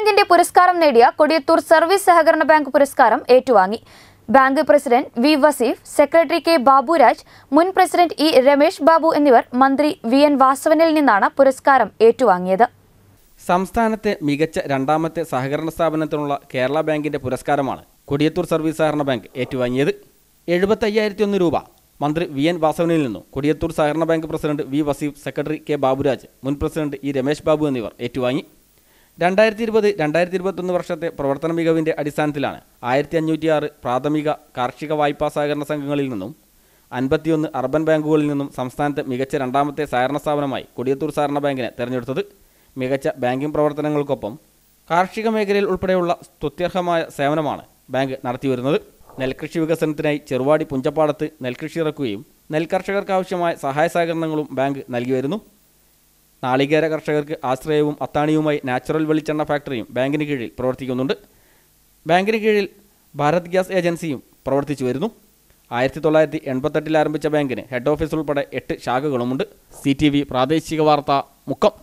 ബാങ്കിന്റെ പുരസ്കാരം നേടിയ കൊടിയത്തൂർ സർവീസ് സഹകരണ ബാങ്ക് പുരസ്കാരം ഏറ്റുവാങ്ങി bank president V Vaseef secretary K Baburaj മുൻ പ്രസിഡന്റ് ഇ രമേഷ് ബാബു എന്നിവർ മന്ത്രി വി എൻ വാസവനിൽ നിന്നാണ് പുരസ്കാരം ഏറ്റുവാങ്ങിയത് സംസ്ഥാനത്തെ മികച്ച രണ്ടാമത്തെ സഹകരണ സ്ഥാപനത്തിനുള്ള കേരള ബാങ്കിന്റെ പുരസ്കാരമാണ് കൊടിയത്തൂർ സർവീസ് സഹകരണ ബാങ്ക് ഏറ്റുവാങ്ങിയത് അയ്യായിരത്തി ഒന്ന് രൂപ മന്ത്രി വി എൻ വാസവനിൽ നിന്നും കൊടിയത്തൂർ സഹകരണ bank president V Vaseef secretary K Baburaj മുൻ പ്രസിഡന്റ് ഇ രമേശ് ബാബു എന്നിവർ ഏറ്റുവാങ്ങി രണ്ടായിരത്തി ഇരുപത് രണ്ടായിരത്തി ഇരുപത്തൊന്ന് വർഷത്തെ പ്രവർത്തന മികവിൻ്റെ അടിസ്ഥാനത്തിലാണ് ആയിരത്തി അഞ്ഞൂറ്റി ആറ് പ്രാഥമിക കാർഷിക വായ്പാ സഹകരണ സംഘങ്ങളിൽ നിന്നും അൻപത്തിയൊന്ന് അർബൻ ബാങ്കുകളിൽ നിന്നും സംസ്ഥാനത്തെ മികച്ച രണ്ടാമത്തെ സഹകരണ സ്ഥാപനമായി കൊടിയത്തൂർ സഹകരണ ബാങ്കിനെ തെരഞ്ഞെടുത്തത് മികച്ച ബാങ്കിംഗ് പ്രവർത്തനങ്ങൾക്കൊപ്പം കാർഷിക മേഖലയിൽ ഉൾപ്പെടെയുള്ള സ്തുത്യർഹമായ സേവനമാണ് ബാങ്ക് നടത്തിവരുന്നത് നെൽകൃഷി വികസനത്തിനായി ചെറുവാടി പുഞ്ചപ്പാടത്ത് നെൽകൃഷി ഇറക്കുകയും നെൽകർഷകർക്ക് ആവശ്യമായ സഹായ സഹകരണങ്ങളും ബാങ്ക് നൽകി വരുന്നു നാളികേര കർഷകർക്ക് ആശ്രയവും അത്താണിയുമായി നാച്ചുറൽ വെളിച്ചെണ്ണ ഫാക്ടറിയും ബാങ്കിന് കീഴിൽ പ്രവർത്തിക്കുന്നുണ്ട് ബാങ്കിന് കീഴിൽ ഭാരത് ഗ്യാസ് ഏജൻസിയും പ്രവർത്തിച്ചു വരുന്നു ആയിരത്തി തൊള്ളായിരത്തി എൺപത്തെട്ടിൽ ആരംഭിച്ച ബാങ്കിന് ഹെഡ് ഓഫീസ് ഉൾപ്പെടെ എട്ട് ശാഖകളുമുണ്ട് സി പ്രാദേശിക വാർത്ത മുക്കം